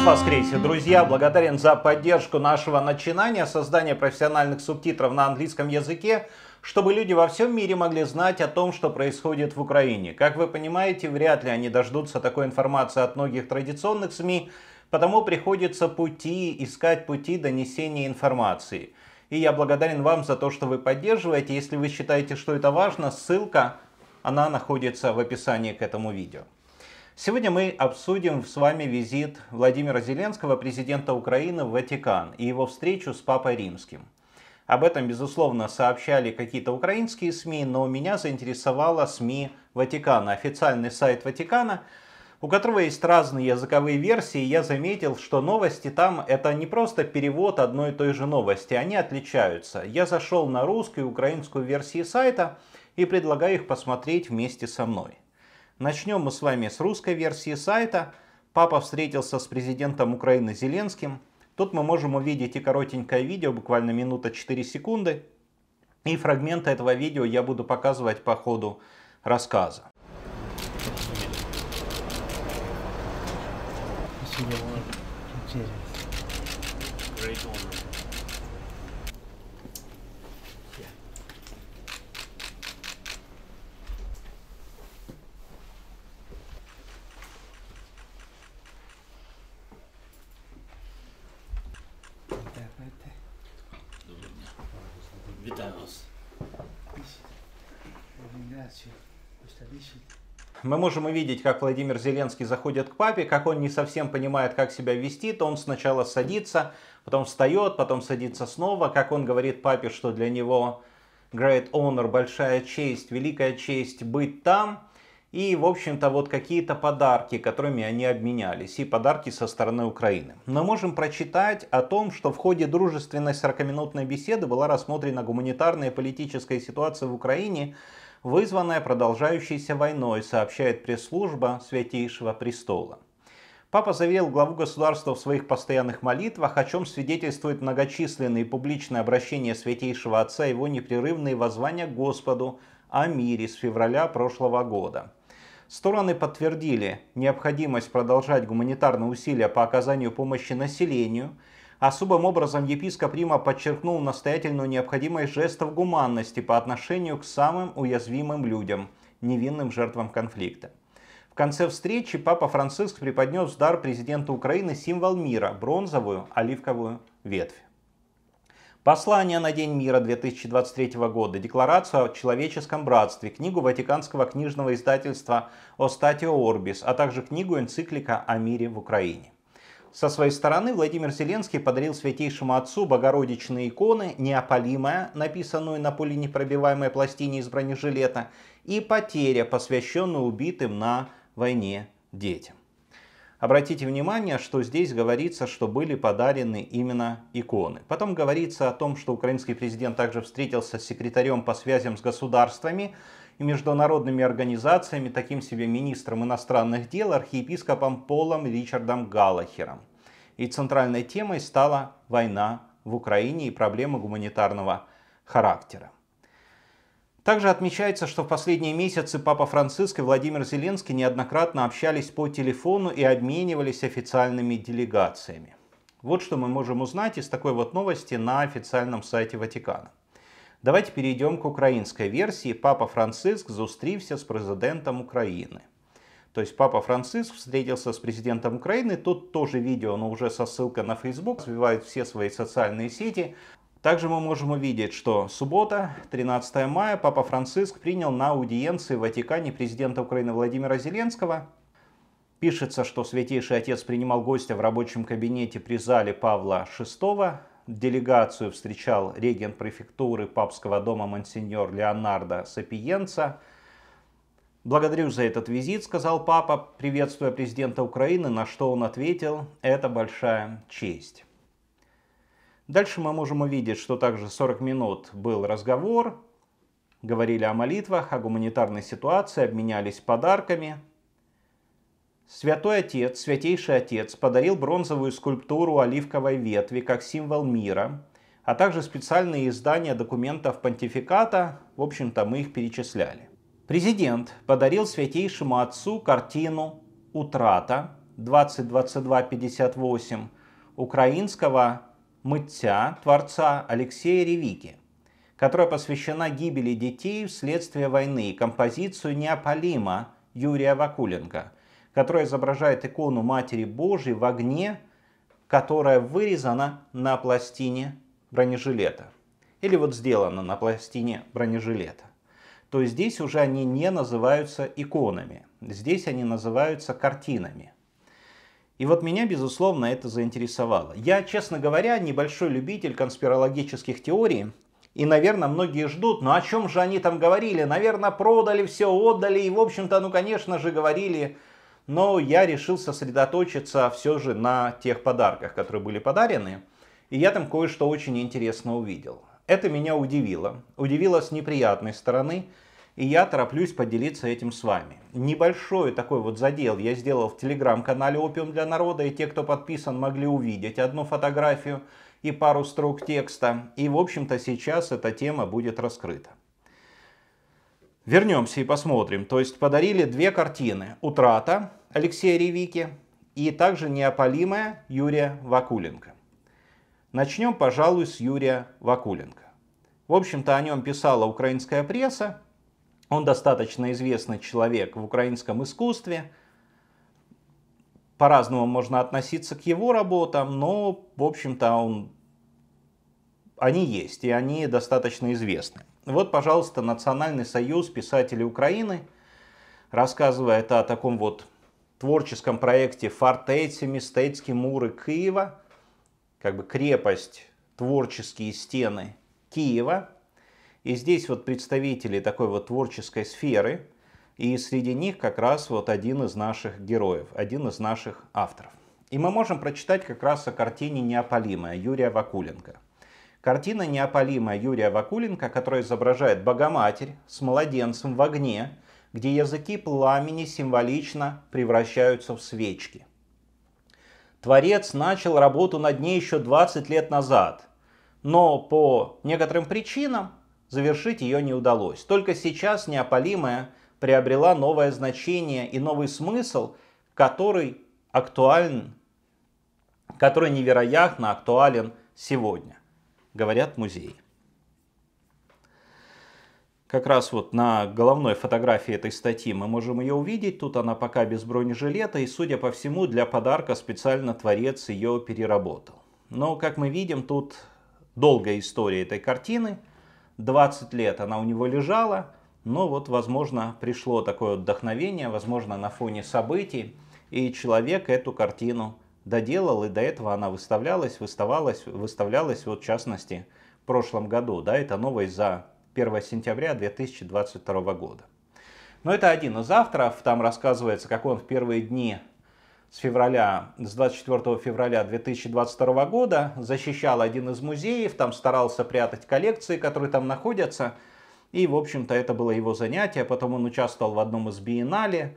Христос воскресе, друзья! Благодарен за поддержку нашего начинания создания профессиональных субтитров на английском языке, чтобы люди во всем мире могли знать о том, что происходит в Украине. Как вы понимаете, вряд ли они дождутся такой информации от многих традиционных СМИ, потому приходится пути, искать пути донесения информации. И я благодарен вам за то, что вы поддерживаете. Если вы считаете, что это важно, ссылка, она находится в описании к этому видео. Сегодня мы обсудим с вами визит Владимира Зеленского, президента Украины, в Ватикан и его встречу с Папой Римским. Об этом, безусловно, сообщали какие-то украинские СМИ, но меня заинтересовало СМИ Ватикана, официальный сайт Ватикана, у которого есть разные языковые версии. Я заметил, что новости там это не просто перевод одной и той же новости, они отличаются. Я зашел на русскую и украинскую версии сайта и предлагаю их посмотреть вместе со мной. Начнем мы с вами с русской версии сайта. Папа встретился с президентом Украины Зеленским. Тут мы можем увидеть и коротенькое видео, буквально минута 4 секунды. И фрагменты этого видео я буду показывать по ходу рассказа. Спасибо. Спасибо. Мы можем увидеть, как Владимир Зеленский заходит к папе, как он не совсем понимает, как себя вести, то он сначала садится, потом встает, потом садится снова, как он говорит папе, что для него great honor, большая честь, великая честь быть там. И, в общем-то, вот какие-то подарки, которыми они обменялись, и подарки со стороны Украины. Мы можем прочитать о том, что в ходе дружественной 40-минутной беседы была рассмотрена гуманитарная и политическая ситуация в Украине, вызванная продолжающейся войной, сообщает пресс-служба Святейшего Престола. Папа заверил главу государства в своих постоянных молитвах, о чем свидетельствует многочисленные публичные обращения Святейшего Отца и его непрерывные воззвания Господу о мире с февраля прошлого года. Стороны подтвердили необходимость продолжать гуманитарные усилия по оказанию помощи населению – Особым образом епископ Рима подчеркнул настоятельную необходимость жестов гуманности по отношению к самым уязвимым людям, невинным жертвам конфликта. В конце встречи Папа Франциск преподнес в дар президенту Украины символ мира – бронзовую оливковую ветвь. Послание на День мира 2023 года, Декларацию о человеческом братстве, книгу Ватиканского книжного издательства «Остатио Орбис», а также книгу энциклика о мире в Украине. Со своей стороны Владимир Зеленский подарил Святейшему Отцу Богородичные иконы, неопалимая, написанную на пуленепробиваемой пластине из бронежилета, и потеря, посвященную убитым на войне детям. Обратите внимание, что здесь говорится, что были подарены именно иконы. Потом говорится о том, что украинский президент также встретился с секретарем по связям с государствами, и международными организациями, таким себе министром иностранных дел, архиепископом Полом Ричардом Галлахером. И центральной темой стала война в Украине и проблемы гуманитарного характера. Также отмечается, что в последние месяцы Папа Франциск и Владимир Зеленский неоднократно общались по телефону и обменивались официальными делегациями. Вот что мы можем узнать из такой вот новости на официальном сайте Ватикана. Давайте перейдем к украинской версии. Папа Франциск заустрився с президентом Украины. То есть Папа Франциск встретился с президентом Украины. Тут тоже видео, но уже со ссылкой на Facebook. Развивает все свои социальные сети. Также мы можем увидеть, что суббота, 13 мая, Папа Франциск принял на аудиенции в Ватикане президента Украины Владимира Зеленского. Пишется, что Святейший Отец принимал гостя в рабочем кабинете при зале Павла VI Делегацию встречал регент префектуры папского дома монсеньор Леонардо Сапиенца. «Благодарю за этот визит», — сказал папа, приветствуя президента Украины, на что он ответил «Это большая честь». Дальше мы можем увидеть, что также 40 минут был разговор, говорили о молитвах, о гуманитарной ситуации, обменялись подарками — Святой Отец, Святейший Отец подарил бронзовую скульптуру оливковой ветви как символ мира, а также специальные издания документов понтификата, в общем-то мы их перечисляли. Президент подарил Святейшему Отцу картину «Утрата» 2022-58 украинского мытья творца Алексея Ревики, которая посвящена гибели детей вследствие войны, и композицию «Неопалима» Юрия Вакуленко – которая изображает икону Матери Божией в огне, которая вырезана на пластине бронежилета. Или вот сделана на пластине бронежилета. То здесь уже они не называются иконами. Здесь они называются картинами. И вот меня, безусловно, это заинтересовало. Я, честно говоря, небольшой любитель конспирологических теорий. И, наверное, многие ждут, но «Ну, о чем же они там говорили? Наверное, продали все, отдали. И, в общем-то, ну, конечно же, говорили но я решил сосредоточиться все же на тех подарках, которые были подарены, и я там кое-что очень интересно увидел. Это меня удивило, удивило с неприятной стороны, и я тороплюсь поделиться этим с вами. Небольшой такой вот задел я сделал в телеграм-канале «Опиум для народа», и те, кто подписан, могли увидеть одну фотографию и пару строк текста. И, в общем-то, сейчас эта тема будет раскрыта. Вернемся и посмотрим. То есть подарили две картины. «Утрата» Алексея Ревики и также неопалимая Юрия Вакуленко. Начнем, пожалуй, с Юрия Вакуленко. В общем-то, о нем писала украинская пресса. Он достаточно известный человек в украинском искусстве. По-разному можно относиться к его работам, но, в общем-то, он... они есть, и они достаточно известны. Вот, пожалуйста, Национальный союз писателей Украины рассказывает о таком вот творческом проекте «Фортецы, Мистецкие муры Киева», как бы крепость, творческие стены Киева. И здесь вот представители такой вот творческой сферы, и среди них как раз вот один из наших героев, один из наших авторов. И мы можем прочитать как раз о картине «Неопалимая» Юрия Вакуленко. Картина «Неопалимая» Юрия Вакуленко, которая изображает Богоматерь с младенцем в огне, где языки пламени символично превращаются в свечки. Творец начал работу над ней еще 20 лет назад, но по некоторым причинам завершить ее не удалось. Только сейчас неопалимая приобрела новое значение и новый смысл, который актуален, который невероятно актуален сегодня, говорят музеи. Как раз вот на головной фотографии этой статьи мы можем ее увидеть. Тут она пока без бронежилета и, судя по всему, для подарка специально творец ее переработал. Но, как мы видим, тут долгая история этой картины. 20 лет она у него лежала, но вот, возможно, пришло такое вдохновение, возможно, на фоне событий, и человек эту картину доделал, и до этого она выставлялась, выставалась, выставлялась, вот в частности, в прошлом году. Да, это новость за 1 сентября 2022 года. Но это один из авторов, там рассказывается, как он в первые дни с февраля, с 24 февраля 2022 года защищал один из музеев, там старался прятать коллекции, которые там находятся, и, в общем-то, это было его занятие. Потом он участвовал в одном из биеннале.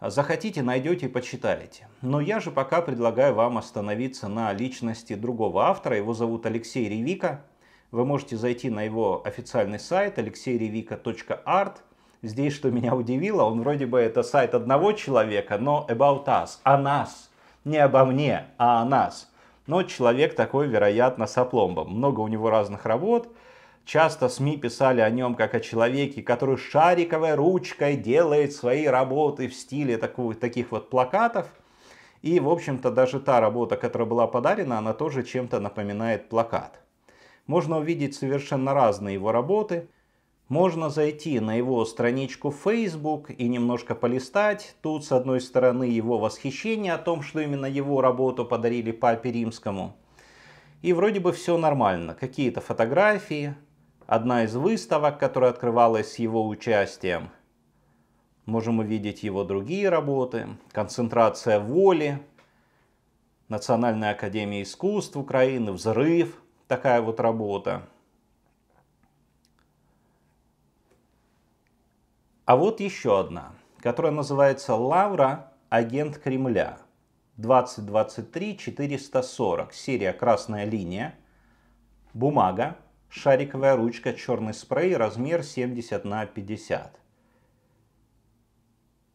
Захотите, найдете и почитаете. Но я же пока предлагаю вам остановиться на личности другого автора. Его зовут Алексей Ревика. Вы можете зайти на его официальный сайт alexeyrevika.art. Здесь, что меня удивило, он вроде бы это сайт одного человека, но about us, о нас. Не обо мне, а о нас. Но человек такой, вероятно, с опломбом. Много у него разных работ. Часто СМИ писали о нем как о человеке, который шариковой ручкой делает свои работы в стиле такого, таких вот плакатов. И, в общем-то, даже та работа, которая была подарена, она тоже чем-то напоминает плакат. Можно увидеть совершенно разные его работы. Можно зайти на его страничку в Facebook и немножко полистать. Тут, с одной стороны, его восхищение о том, что именно его работу подарили папе римскому. И вроде бы все нормально. Какие-то фотографии, одна из выставок, которая открывалась с его участием. Можем увидеть его другие работы, концентрация воли, "Национальная академия искусств Украины, взрыв – такая вот работа. А вот еще одна, которая называется «Лавра. Агент Кремля». 2023-440, серия «Красная линия», бумага, шариковая ручка, черный спрей, размер 70 на 50.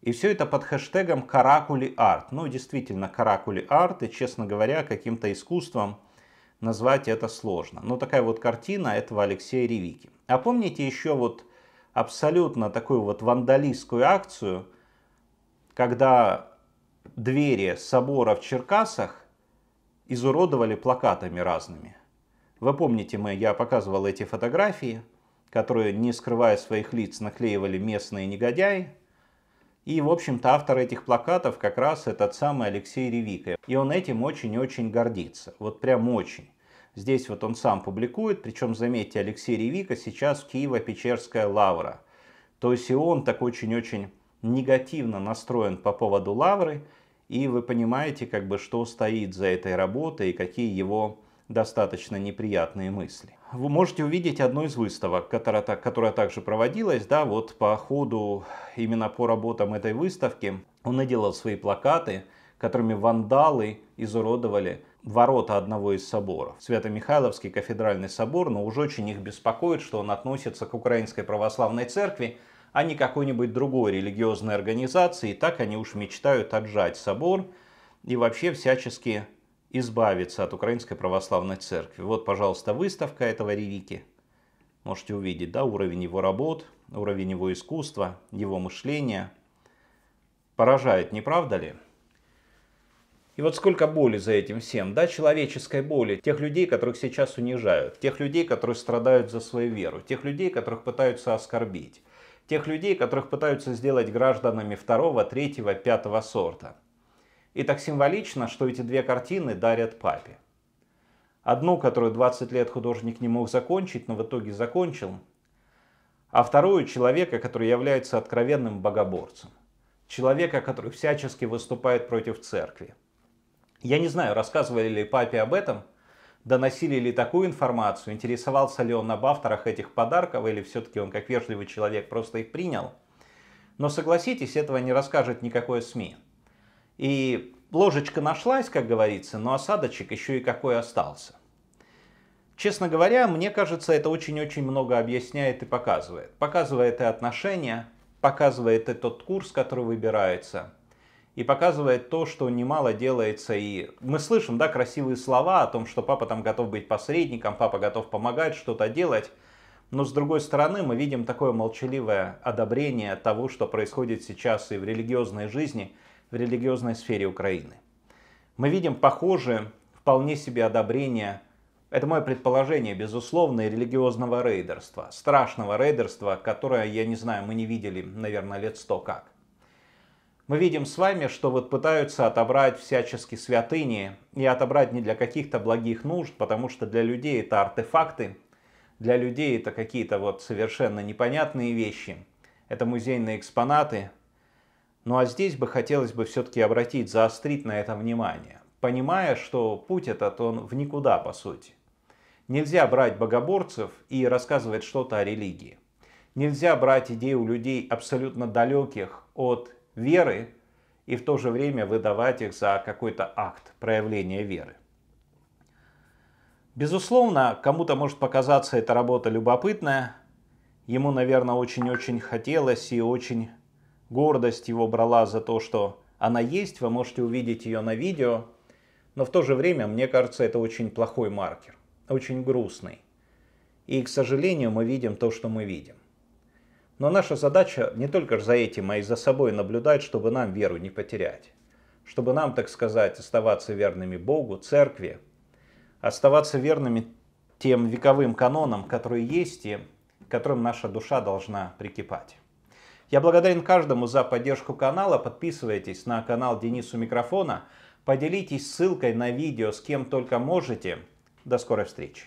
И все это под хэштегом «Каракули арт». Ну, действительно, «Каракули арт» и, честно говоря, каким-то искусством – назвать это сложно. Но такая вот картина этого Алексея Ревики. А помните еще вот абсолютно такую вот вандалистскую акцию, когда двери собора в Черкасах изуродовали плакатами разными. Вы помните, мы, я показывал эти фотографии, которые, не скрывая своих лиц, наклеивали местные негодяи. И, в общем-то, автор этих плакатов как раз этот самый Алексей Ревика. И он этим очень-очень гордится. Вот прям очень. Здесь вот он сам публикует, причем, заметьте, Алексей Ревика сейчас в Киево-Печерская лавра. То есть и он так очень-очень негативно настроен по поводу лавры, и вы понимаете, как бы, что стоит за этой работой и какие его достаточно неприятные мысли. Вы можете увидеть одну из выставок, которая, которая также проводилась, да, вот по ходу, именно по работам этой выставки, он наделал свои плакаты, которыми вандалы изуродовали ворота одного из соборов. Свято-Михайловский кафедральный собор, но уж очень их беспокоит, что он относится к Украинской Православной Церкви, а не какой-нибудь другой религиозной организации, и так они уж мечтают отжать собор и вообще всячески избавиться от Украинской Православной Церкви. Вот, пожалуйста, выставка этого релики. Можете увидеть, да, уровень его работ, уровень его искусства, его мышления. Поражает, не правда ли? И вот сколько боли за этим всем, да, человеческой боли, тех людей, которых сейчас унижают, тех людей, которые страдают за свою веру, тех людей, которых пытаются оскорбить, тех людей, которых пытаются сделать гражданами второго, третьего, пятого сорта. И так символично, что эти две картины дарят папе. Одну, которую 20 лет художник не мог закончить, но в итоге закончил, а вторую человека, который является откровенным богоборцем, человека, который всячески выступает против церкви, я не знаю, рассказывали ли папе об этом, доносили ли такую информацию, интересовался ли он об авторах этих подарков, или все-таки он как вежливый человек просто их принял. Но согласитесь, этого не расскажет никакое СМИ. И ложечка нашлась, как говорится, но осадочек еще и какой остался. Честно говоря, мне кажется, это очень-очень много объясняет и показывает. Показывает и отношения, показывает и тот курс, который выбирается – и показывает то, что немало делается. И мы слышим, да, красивые слова о том, что папа там готов быть посредником, папа готов помогать, что-то делать. Но с другой стороны, мы видим такое молчаливое одобрение того, что происходит сейчас и в религиозной жизни, в религиозной сфере Украины. Мы видим похожее, вполне себе одобрение, это мое предположение, безусловно, и религиозного рейдерства, страшного рейдерства, которое, я не знаю, мы не видели, наверное, лет сто как. Мы видим с вами, что вот пытаются отобрать всячески святыни и отобрать не для каких-то благих нужд, потому что для людей это артефакты, для людей это какие-то вот совершенно непонятные вещи, это музейные экспонаты. Ну а здесь бы хотелось бы все-таки обратить, заострить на это внимание, понимая, что путь этот, он в никуда по сути. Нельзя брать богоборцев и рассказывать что-то о религии. Нельзя брать идеи у людей абсолютно далеких от веры и в то же время выдавать их за какой-то акт проявления веры. Безусловно, кому-то может показаться эта работа любопытная. Ему, наверное, очень-очень хотелось и очень гордость его брала за то, что она есть. Вы можете увидеть ее на видео. Но в то же время, мне кажется, это очень плохой маркер, очень грустный. И, к сожалению, мы видим то, что мы видим. Но наша задача не только за этим, а и за собой наблюдать, чтобы нам веру не потерять. Чтобы нам, так сказать, оставаться верными Богу, церкви, оставаться верными тем вековым канонам, которые есть и которым наша душа должна прикипать. Я благодарен каждому за поддержку канала. Подписывайтесь на канал Денису Микрофона. Поделитесь ссылкой на видео с кем только можете. До скорой встречи.